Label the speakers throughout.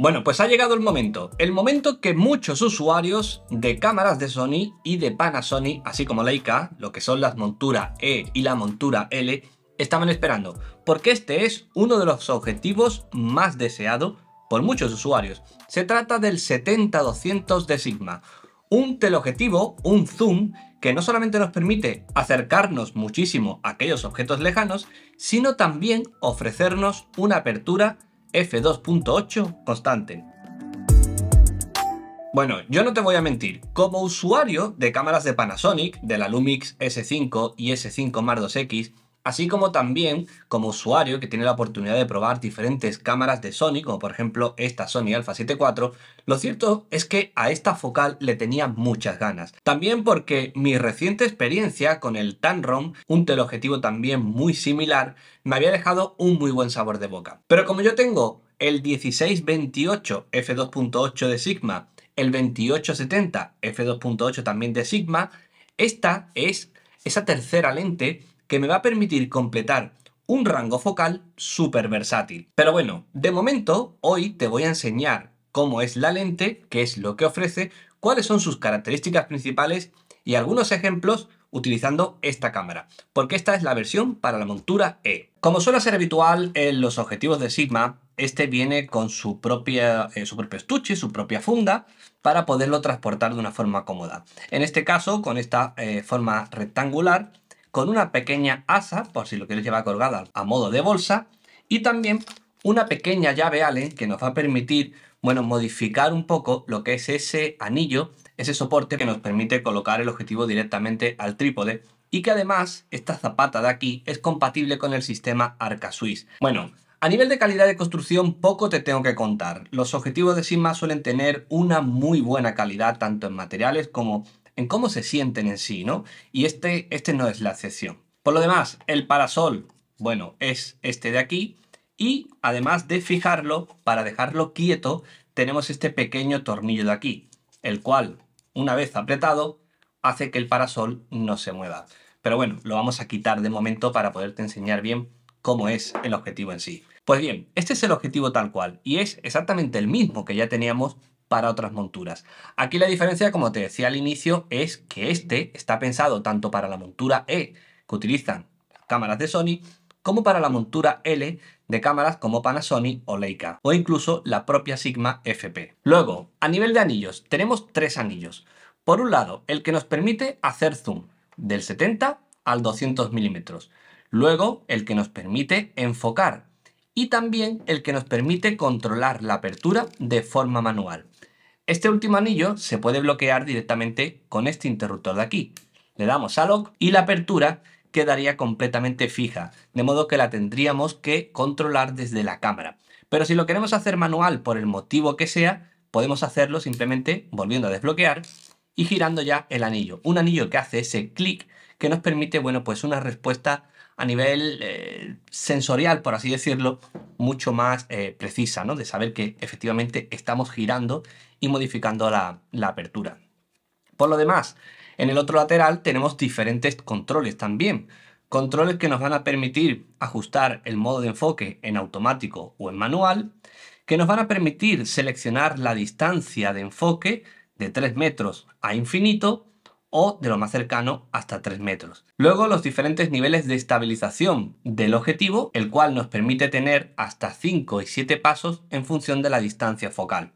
Speaker 1: Bueno, pues ha llegado el momento, el momento que muchos usuarios de cámaras de Sony y de Panasonic, así como Leica, lo que son las montura E y la montura L, estaban esperando, porque este es uno de los objetivos más deseado por muchos usuarios. Se trata del 70-200 de Sigma, un teleobjetivo, un zoom, que no solamente nos permite acercarnos muchísimo a aquellos objetos lejanos, sino también ofrecernos una apertura F2.8 constante. Bueno, yo no te voy a mentir, como usuario de cámaras de Panasonic, de la Lumix S5 y S5 Mark 2X, así como también como usuario que tiene la oportunidad de probar diferentes cámaras de Sony, como por ejemplo esta Sony Alpha 74 lo cierto es que a esta focal le tenía muchas ganas. También porque mi reciente experiencia con el Tanrom, un teleobjetivo también muy similar, me había dejado un muy buen sabor de boca. Pero como yo tengo el 1628 f2.8 de Sigma, el 2870 f2.8 también de Sigma, esta es esa tercera lente que me va a permitir completar un rango focal súper versátil. Pero bueno, de momento hoy te voy a enseñar cómo es la lente, qué es lo que ofrece, cuáles son sus características principales y algunos ejemplos utilizando esta cámara, porque esta es la versión para la montura E. Como suele ser habitual en los objetivos de Sigma, este viene con su, propia, eh, propio estuche, su propia funda, para poderlo transportar de una forma cómoda. En este caso, con esta eh, forma rectangular, con una pequeña asa, por si lo quieres llevar colgada a modo de bolsa, y también una pequeña llave Allen que nos va a permitir, bueno, modificar un poco lo que es ese anillo, ese soporte que nos permite colocar el objetivo directamente al trípode y que además esta zapata de aquí es compatible con el sistema Arca Swiss. Bueno, a nivel de calidad de construcción poco te tengo que contar. Los objetivos de Sigma suelen tener una muy buena calidad tanto en materiales como en cómo se sienten en sí, ¿no? Y este, este no es la excepción. Por lo demás, el parasol, bueno, es este de aquí. Y además de fijarlo, para dejarlo quieto, tenemos este pequeño tornillo de aquí, el cual, una vez apretado, hace que el parasol no se mueva. Pero bueno, lo vamos a quitar de momento para poderte enseñar bien cómo es el objetivo en sí. Pues bien, este es el objetivo tal cual y es exactamente el mismo que ya teníamos para otras monturas. Aquí la diferencia, como te decía al inicio, es que este está pensado tanto para la montura E, que utilizan cámaras de Sony, como para la montura L de cámaras como Panasonic o Leica, o incluso la propia Sigma FP. Luego, a nivel de anillos, tenemos tres anillos. Por un lado, el que nos permite hacer zoom del 70 al 200 milímetros. Luego, el que nos permite enfocar y también el que nos permite controlar la apertura de forma manual. Este último anillo se puede bloquear directamente con este interruptor de aquí. Le damos a lock y la apertura quedaría completamente fija, de modo que la tendríamos que controlar desde la cámara. Pero si lo queremos hacer manual por el motivo que sea, podemos hacerlo simplemente volviendo a desbloquear y girando ya el anillo. Un anillo que hace ese clic que nos permite, bueno, pues una respuesta a nivel eh, sensorial, por así decirlo, mucho más eh, precisa, ¿no? De saber que efectivamente estamos girando y modificando la, apertura. Por lo demás, en el otro lateral tenemos diferentes controles también. Controles que nos van a permitir ajustar el modo de enfoque en automático o en manual, que nos van a permitir seleccionar la distancia de enfoque de 3 metros a infinito o de lo más cercano hasta 3 metros. Luego los diferentes niveles de estabilización del objetivo, el cual nos permite tener hasta 5 y 7 pasos en función de la distancia focal.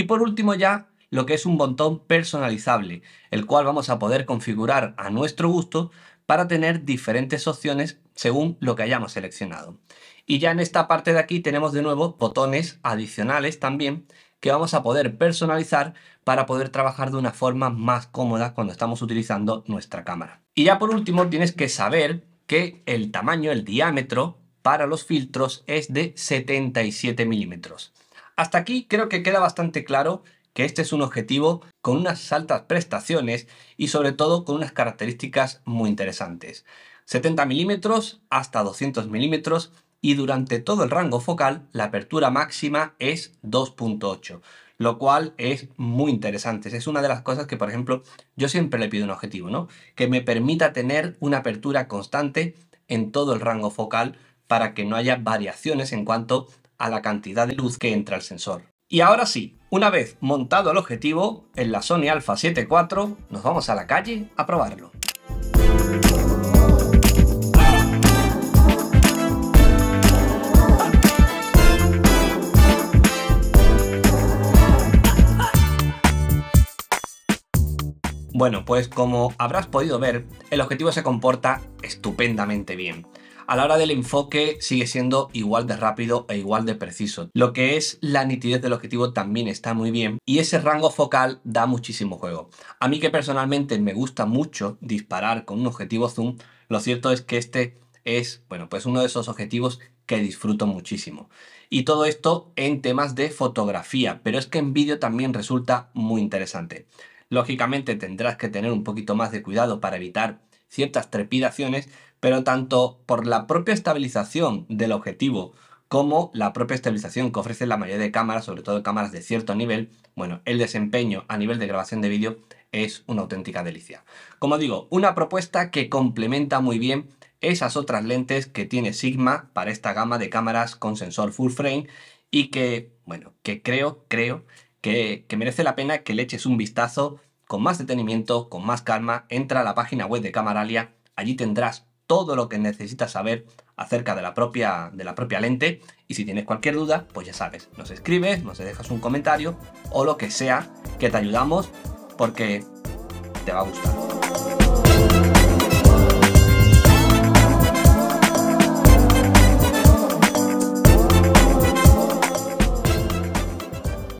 Speaker 1: Y por último ya lo que es un botón personalizable, el cual vamos a poder configurar a nuestro gusto para tener diferentes opciones según lo que hayamos seleccionado. Y ya en esta parte de aquí tenemos de nuevo botones adicionales también que vamos a poder personalizar para poder trabajar de una forma más cómoda cuando estamos utilizando nuestra cámara. Y ya por último tienes que saber que el tamaño, el diámetro para los filtros es de 77 milímetros. Hasta aquí creo que queda bastante claro que este es un objetivo con unas altas prestaciones y sobre todo con unas características muy interesantes. 70 milímetros hasta 200 milímetros y durante todo el rango focal la apertura máxima es 2.8, lo cual es muy interesante. Es una de las cosas que, por ejemplo, yo siempre le pido un objetivo, ¿no? Que me permita tener una apertura constante en todo el rango focal para que no haya variaciones en cuanto a la cantidad de luz que entra al sensor. Y ahora sí, una vez montado el objetivo, en la Sony Alpha 7 IV nos vamos a la calle a probarlo. Bueno, pues como habrás podido ver, el objetivo se comporta estupendamente bien a la hora del enfoque sigue siendo igual de rápido e igual de preciso. Lo que es la nitidez del objetivo también está muy bien y ese rango focal da muchísimo juego. A mí que personalmente me gusta mucho disparar con un objetivo zoom, lo cierto es que este es, bueno, pues uno de esos objetivos que disfruto muchísimo. Y todo esto en temas de fotografía, pero es que en vídeo también resulta muy interesante. Lógicamente tendrás que tener un poquito más de cuidado para evitar ciertas trepidaciones, pero tanto por la propia estabilización del objetivo como la propia estabilización que ofrece la mayoría de cámaras, sobre todo cámaras de cierto nivel, bueno, el desempeño a nivel de grabación de vídeo es una auténtica delicia. Como digo, una propuesta que complementa muy bien esas otras lentes que tiene Sigma para esta gama de cámaras con sensor full frame y que, bueno, que creo, creo que, que merece la pena que le eches un vistazo con más detenimiento, con más calma, entra a la página web de Camaralia, allí tendrás todo lo que necesitas saber acerca de la propia, de la propia lente. Y si tienes cualquier duda, pues ya sabes, nos escribes, nos dejas un comentario o lo que sea que te ayudamos porque te va a gustar.